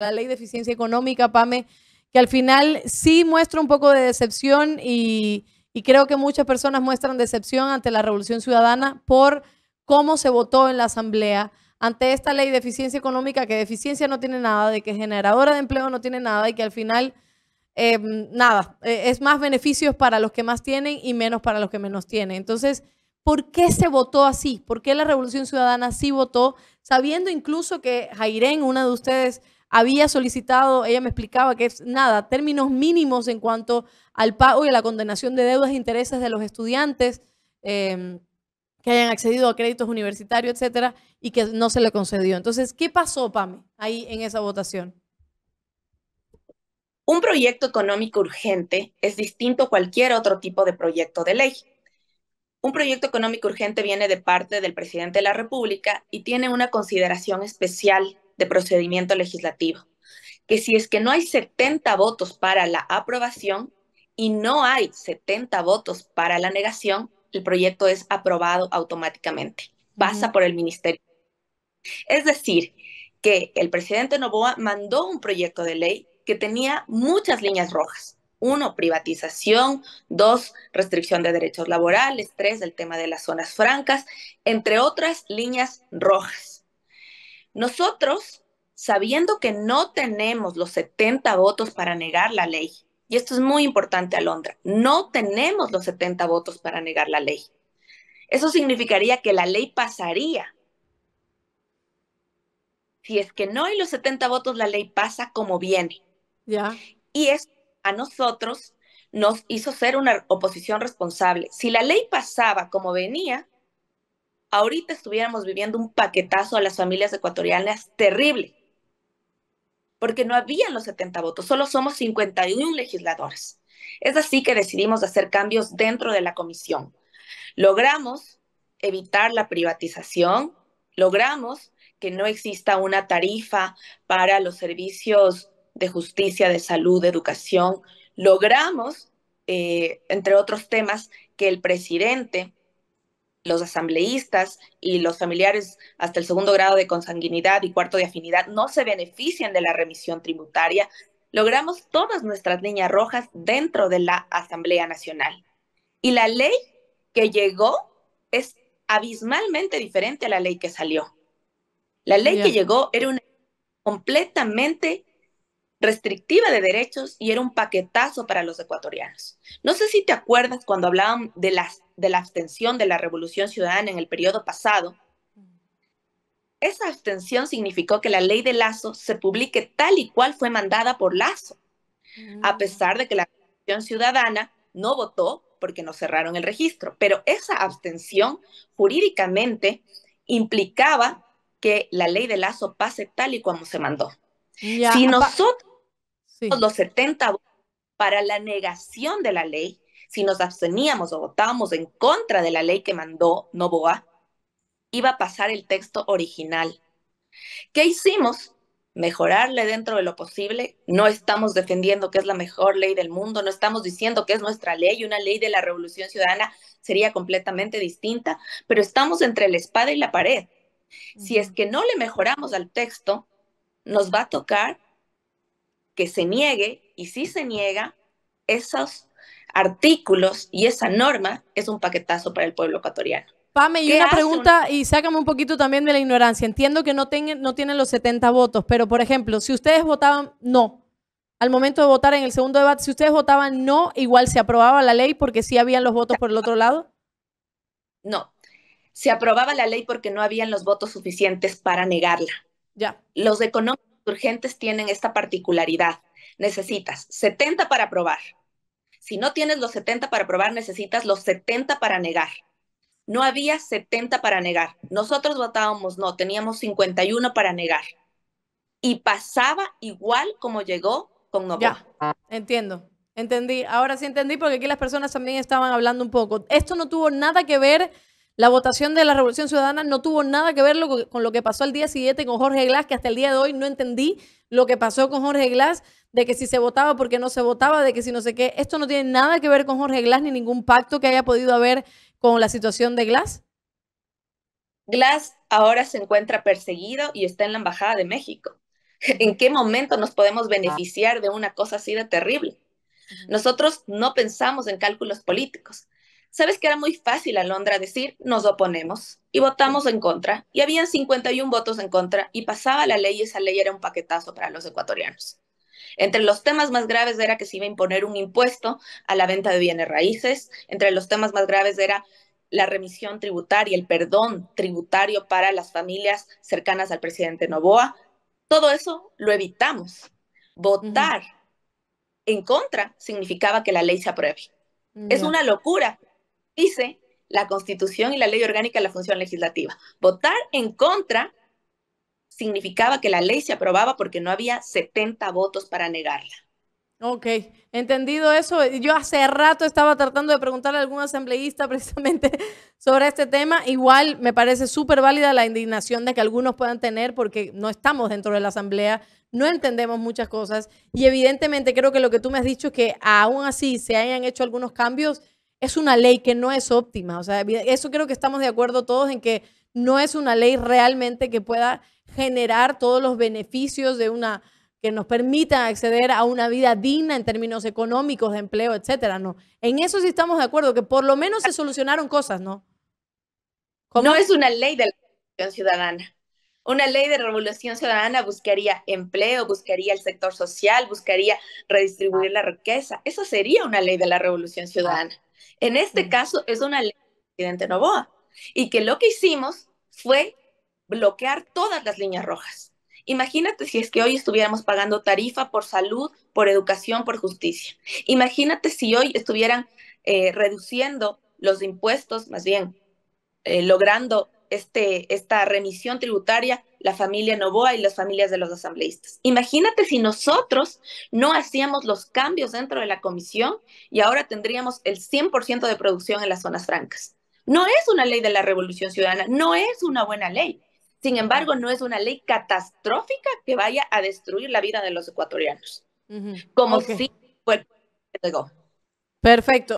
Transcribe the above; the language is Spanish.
la ley de eficiencia económica, Pame, que al final sí muestra un poco de decepción y, creo que muchas personas muestran decepción ante la Revolución Ciudadana por cómo se votó en la Asamblea ante esta ley de eficiencia económica, que de eficiencia no tiene nada, de que generadora de empleo no tiene nada y que al final, em, nada, e, es más beneficios para los que más tienen y menos para los que menos tienen. Entonces, ¿por qué se votó así? ¿Por qué la Revolución Ciudadana sí votó? Sabiendo incluso que Jairén, una de ustedes, había solicitado, ella me explicaba que es nada, términos mínimos en cuanto al pago y a la condenación de deudas e intereses de los estudiantes em, que hayan accedido a créditos universitarios, etcétera, y que no se le concedió. Entonces, ¿qué pasó, Pame, ahí en esa votación? Un proyecto económico urgente es distinto a cualquier otro tipo de proyecto de ley. Un proyecto económico urgente viene de parte del presidente de la República y tiene una consideración especial de procedimiento legislativo, que si es que no hay 70 votos para la aprobación y no hay 70 votos para la negación, el proyecto es aprobado automáticamente, pasa por el ministerio. Es decir, que el presidente Novoa mandó un proyecto de ley que tenía muchas líneas rojas. Uno, privatización. Dos, restricción de derechos laborales. Tres, el tema de las zonas francas, entre otras líneas rojas. Nosotros, sabiendo que no tenemos los 70 votos para negar la ley, y esto es muy importante, a Alondra, no tenemos los 70 votos para negar la ley. Eso significaría que la ley pasaría. Si es que no hay los 70 votos, la ley pasa como viene. Y eso a nosotros nos hizo ser una oposición responsable. Si la ley pasaba como venía, ahorita estuviéramos viviendo un paquetazo a las familias ecuatorianas terrible, porque no habían los 70 votos, solo somos 51 legisladores. Es así que decidimos hacer cambios dentro de la comisión. Logramos evitar la privatización, logramos que no exista una tarifa para los servicios de justicia, de salud, de educación. Logramos, eh, entre otros temas, que el presidente los asambleístas y los familiares hasta el segundo grado de consanguinidad y cuarto de afinidad no se benefician de la remisión tributaria, logramos todas nuestras líneas rojas dentro de la Asamblea Nacional. Y la ley que llegó es abismalmente diferente a la ley que salió. La ley que llegó era una completamente restrictiva de derechos y era un paquetazo para los ecuatorianos. No sé si te acuerdas cuando hablaban de, la abstención de la Revolución Ciudadana en el periodo pasado. Esa abstención significó que la ley de Lazo se publique tal y cual fue mandada por Lazo, mm. a pesar de que la Revolución Ciudadana no votó porque no cerraron el registro, pero esa abstención jurídicamente implicaba que la ley de Lazo pase tal y como se mandó. si nosotros los 70 para la negación de la ley, si nos absteníamos o votábamos en contra de la ley que mandó Novoa, iba a pasar el texto original. ¿Qué hicimos? Mejorarle dentro de lo posible. No estamos defendiendo que es la mejor ley del mundo, no estamos diciendo que es nuestra ley, una ley de la revolución ciudadana sería completamente distinta, pero estamos entre la espada y la pared. Si es que no le mejoramos al texto, nos va a tocar que se niegue, y si se niega, esos artículos y esa norma es un paquetazo para el pueblo ecuatoriano. Pame, y una pregunta, y sácame un poquito también de la ignorancia. Entiendo que no, no tienen los 70 votos, pero por ejemplo, si ustedes votaban no, al momento de votar en el segundo debate, si ustedes votaban no, igual se aprobaba la ley porque sí habían los votos por el otro lado. No, se aprobaba la ley porque no habían los votos suficientes para negarla. Ya. Los económicos urgentes tienen esta particularidad. Necesitas 70 para aprobar. Si no tienes los 70 para aprobar, necesitas los 70 para negar. No había 70 para negar. Nosotros votábamos no, teníamos 51 para negar. Y pasaba igual como llegó con no. Ya, entiendo. Entendí, ahora sí entendí porque aquí las personas también estaban hablando un poco. Esto no tuvo nada que ver la votación de la Revolución Ciudadana no tuvo nada que ver con lo que pasó el día siguiente con Jorge Glass, que hasta el día de hoy no entendí lo que pasó con Jorge Glass, de que si se votaba, porque no se votaba, de que si no sé qué. Esto no tiene nada que ver con Jorge Glass ni ningún pacto que haya podido haber con la situación de Glass. Glass ahora se encuentra perseguido y está en la Embajada de México. ¿En qué momento nos podemos beneficiar de una cosa así de terrible? Nosotros no pensamos en cálculos políticos. ¿Sabes que era muy fácil a Londra decir nos oponemos y votamos en contra? Y habían 51 votos en contra y pasaba la ley y esa ley era un paquetazo para los ecuatorianos. Entre los temas más graves era que se iba a imponer un impuesto a la venta de bienes raíces, entre los temas más graves era la remisión tributaria, el perdón tributario para las familias cercanas al presidente Novoa. Todo eso lo evitamos. Votar en contra significaba que la ley se apruebe. Es una locura, dice la Constitución y la ley orgánica de la función legislativa. Votar en contra significaba que la ley se aprobaba porque no había 70 votos para negarla. Ok, entendido eso. Yo hace rato estaba tratando de preguntarle a algún asambleísta precisamente sobre este tema. Igual me parece súper válida la indignación de que algunos puedan tener porque no estamos dentro de la asamblea, no entendemos muchas cosas y evidentemente creo que lo que tú me has dicho es que aún así se hayan hecho algunos cambios es una ley que no es óptima. O sea, eso creo que estamos de acuerdo todos en que no es una ley realmente que pueda generar todos los beneficios de una que nos permita acceder a una vida digna en términos económicos, de empleo, etcétera, ¿no? En eso sí estamos de acuerdo, que por lo menos se solucionaron cosas, ¿no? No es una ley de la revolución ciudadana. Una ley de revolución ciudadana buscaría empleo, buscaría el sector social, buscaría redistribuir ah. la riqueza. Eso sería una ley de la revolución ah. ciudadana. En este caso es una ley del presidente Novoa y que lo que hicimos fue bloquear todas las líneas rojas. Imagínate si es que hoy estuviéramos pagando tarifa por salud, por educación, por justicia. Imagínate si hoy estuvieran eh, reduciendo los impuestos, más bien eh, logrando este, esta remisión tributaria la familia Novoa y las familias de los asambleístas. Imagínate si nosotros no hacíamos los cambios dentro de la comisión y ahora tendríamos el 100% de producción en las zonas francas. No es una ley de la revolución ciudadana, no es una buena ley. Sin embargo, no es una ley catastrófica que vaya a destruir la vida de los ecuatorianos. Como si Perfecto.